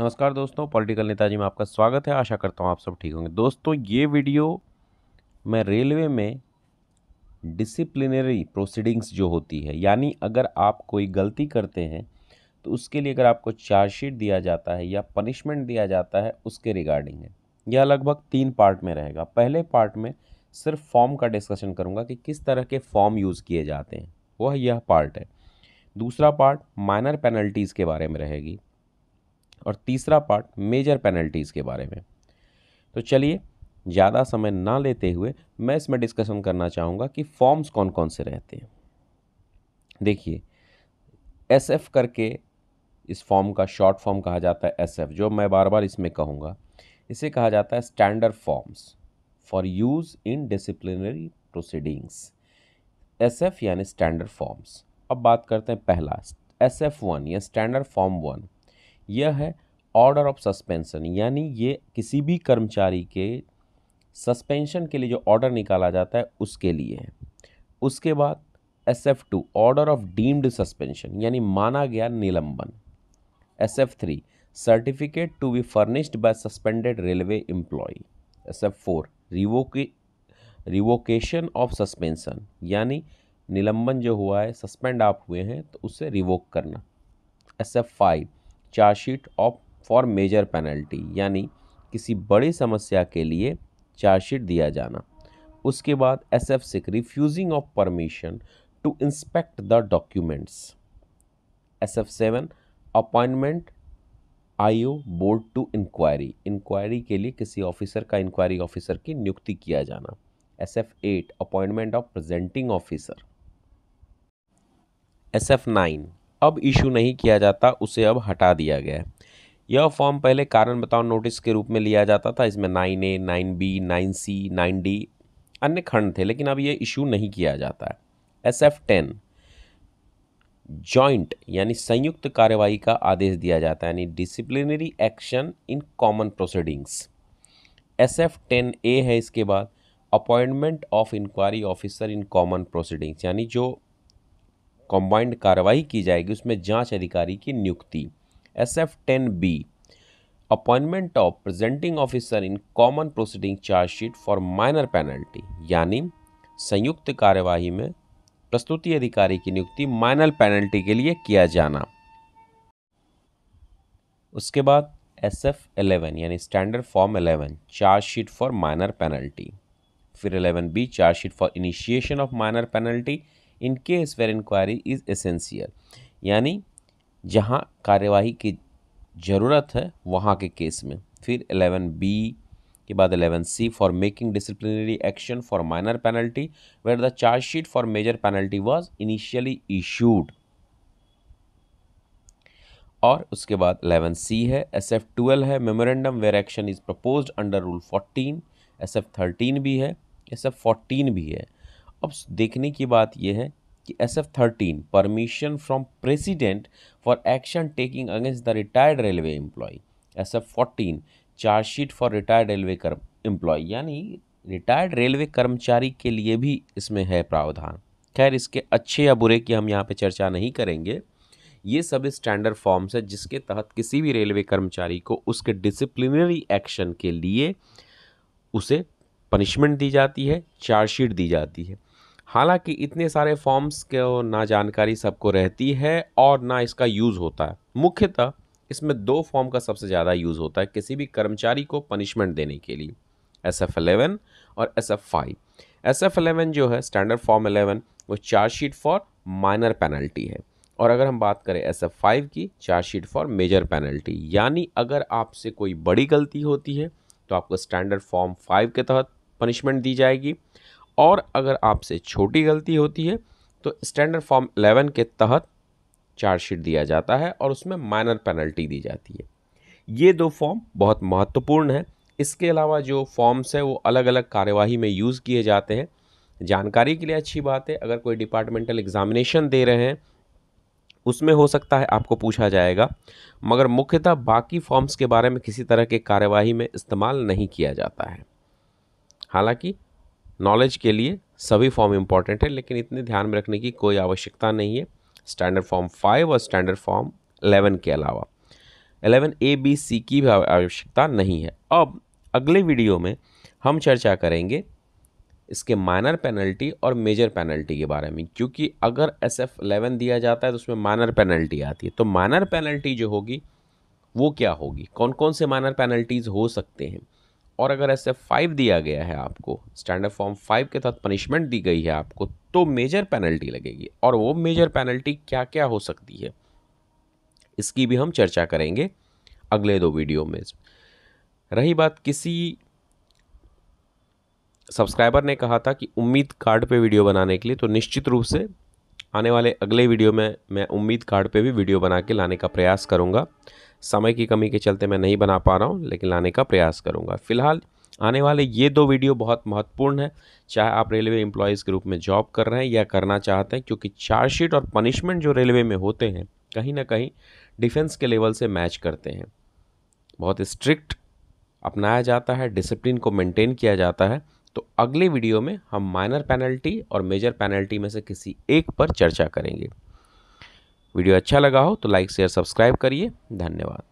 नमस्कार दोस्तों पॉलिटिकल नेताजी में आपका स्वागत है आशा करता हूँ आप सब ठीक होंगे दोस्तों ये वीडियो मैं रेलवे में डिसिप्लिनरी प्रोसीडिंग्स जो होती है यानी अगर आप कोई गलती करते हैं तो उसके लिए अगर आपको चार्जशीट दिया जाता है या पनिशमेंट दिया जाता है उसके रिगार्डिंग है यह लगभग तीन पार्ट में रहेगा पहले पार्ट में सिर्फ फॉर्म का डिस्कशन करूँगा कि किस तरह के फॉर्म यूज़ किए जाते हैं वह यह पार्ट है दूसरा पार्ट माइनर पेनल्टीज़ के बारे में रहेगी और तीसरा पार्ट मेजर पेनल्टीज़ के बारे में तो चलिए ज़्यादा समय ना लेते हुए मैं इसमें डिस्कशन करना चाहूँगा कि फॉर्म्स कौन कौन से रहते हैं देखिए एस एफ करके इस फॉर्म का शॉर्ट फॉर्म कहा जाता है एस एफ जो मैं बार बार इसमें कहूँगा इसे कहा जाता है standard forms for use in disciplinary proceedings S F यानी स्टैंडर्ड फॉर्म्स अब बात करते हैं पहला एस एफ वन या स्टैंडर्ड फॉर्म वन यह है ऑर्डर ऑफ सस्पेंशन यानी ये किसी भी कर्मचारी के सस्पेंशन के लिए जो ऑर्डर निकाला जाता है उसके लिए है उसके बाद S F two order of deemed suspension यानी माना गया निलंबन S F three certificate to be furnished by suspended railway employee S F four revoke revocation of suspension यानी निलंबन जो हुआ है सस्पेंड आप हुए हैं तो उसे रिवोक करना S F five chargesheet of for major penalty यानी किसी बड़ी समस्या के लिए चार्जशीट दिया जाना उसके बाद S F six refusing of permission to inspect the documents S F seven appointment IO board to inquiry inquiry के लिए किसी ऑफिसर का इंक्वायरी ऑफिसर की नियुक्ति किया जाना S F eight appointment of presenting officer S F nine अब issue नहीं किया जाता उसे अब हटा दिया गया है यह फॉर्म पहले कारण बताओ नोटिस के रूप में लिया जाता था इसमें nine A nine B nine C nine D अन्य खंड थे लेकिन अब यह इशू नहीं किया जाता है एस एफ टेन जॉइंट यानी संयुक्त कार्यवाही का आदेश दिया जाता है यानी disciplinary action in common proceedings S F ten A है इसके बाद appointment of inquiry officer in common proceedings यानी जो कॉम्बाइंड कार्रवाई की जाएगी उसमें जांच अधिकारी की नियुक्ति S F ten B appointment of presenting officer in common proceeding chargesheet for minor penalty यानी संयुक्त कार्यवाही में प्रस्तुति अधिकारी की नियुक्ति माइनर पेनल्टी के लिए किया जाना उसके बाद एस एफ एलेवन यानी standard form eleven chargesheet for minor penalty फिर eleven B chargesheet for initiation of minor penalty in case where inquiry is essential यानी जहाँ कार्यवाही की ज़रूरत है वहाँ के केस में फिर एलेवन बी के बाद eleven C for making disciplinary action for minor penalty where the chargesheet for major penalty was initially issued और उसके बाद एलेवन सी है एस एफ ट्वेल्व है memorandum where action is propose under rule fourteen S F thirteen भी है S F fourteen भी है अब देखने की बात यह है कि S F thirteen permission from president for action taking against the retired railway employee S F fourteen chargesheet for retired railway कर्म एम्प्लॉय यानी रिटायर्ड रेलवे कर्मचारी के लिए भी इसमें है प्रावधान खैर इसके अच्छे या बुरे की हम यहाँ पे चर्चा नहीं करेंगे ये सब स्टैंडर्ड फॉर्म्स है जिसके तहत किसी भी रेलवे कर्मचारी को उसके डिसिप्लिनरी एक्शन के लिए उसे पनिशमेंट दी जाती है चार्जशीट दी जाती है हालांकि इतने सारे फॉर्म्स को ना जानकारी सबको रहती है और ना इसका यूज़ होता है मुख्यतः इसमें दो फॉर्म का सबसे ज़्यादा यूज़ होता है किसी भी कर्मचारी को पनिशमेंट देने के लिए एस एफ एलेवन और S F five S F eleven जो है स्टैंडर्ड फॉर्म एलेवन वो चार्जशीट फॉर माइनर पेनल्टी है और अगर हम बात करें एस एफ फाइव की चार्जशीट फॉर मेजर पेनल्टी यानी अगर आपसे कोई बड़ी गलती होती है तो आपको स्टैंडर्ड फॉर्म फाइव के तहत पनिशमेंट दी जाएगी और अगर आपसे छोटी गलती होती है तो स्टैंडर्ड फॉर्म 11 के तहत चार्जशीट दिया जाता है और उसमें माइनर पेनल्टी दी जाती है ये दो फॉर्म बहुत महत्वपूर्ण हैं इसके अलावा जो फॉर्म्स हैं वो अलग अलग कार्यवाही में यूज़ किए जाते हैं जानकारी के लिए अच्छी बात है अगर कोई डिपार्टमेंटल एग्जामिनेशन दे रहे हैं उसमें हो सकता है आपको पूछा जाएगा मगर मुख्यतः बाकी फॉर्म्स के बारे में किसी तरह के कार्यवाही में इस्तेमाल नहीं किया जाता है हालांकि नॉलेज के लिए सभी फॉर्म इंपॉर्टेंट है लेकिन इतने ध्यान में रखने की कोई आवश्यकता नहीं है स्टैंडर्ड फॉर्म फाइव और स्टैंडर्ड फॉर्म एलेवन के अलावा एलेवन ए बी सी की भी आवश्यकता नहीं है अब अगले वीडियो में हम चर्चा करेंगे इसके माइनर पेनल्टी और मेजर पेनल्टी के बारे में क्योंकि अगर एस एफ एलेवन दिया जाता है तो उसमें माइनर पेनल्टी आती है तो माइनर पेनल्टी जो होगी वो क्या होगी कौन कौन से माइनर पेनल्टीज़ हो सकते हैं और अगर ऐसे फाइव दिया गया है आपको स्टैंडर्ड फॉर्म फाइव के तहत पनिशमेंट दी गई है आपको तो मेजर पेनल्टी लगेगी और वो मेजर पेनल्टी क्या क्या हो सकती है इसकी भी हम चर्चा करेंगे अगले दो वीडियो में रही बात किसी सब्सक्राइबर ने कहा था कि उम्मीद कार्ड पे वीडियो बनाने के लिए तो निश्चित रूप से आने वाले अगले वीडियो में मैं उम्मीद कार्ड पे भी वीडियो बना के लाने का प्रयास करूँगा समय की कमी के चलते मैं नहीं बना पा रहा हूँ लेकिन लाने का प्रयास करूँगा फिलहाल आने वाले ये दो वीडियो बहुत महत्वपूर्ण है चाहे आप रेलवे एम्प्लॉयज़ के रूप में जॉब कर रहे हैं या करना चाहते हैं क्योंकि चार्जशीट और पनिशमेंट जो रेलवे में होते हैं कहीं ना कहीं डिफेंस के लेवल से मैच करते हैं बहुत स्ट्रिक्ट अपनाया जाता है डिसिप्लिन को मेंटेन किया जाता है तो अगले वीडियो में हम माइनर पेनल्टी और मेजर पेनल्टी में से किसी एक पर चर्चा करेंगे वीडियो अच्छा लगा हो तो लाइक शेयर सब्सक्राइब करिए धन्यवाद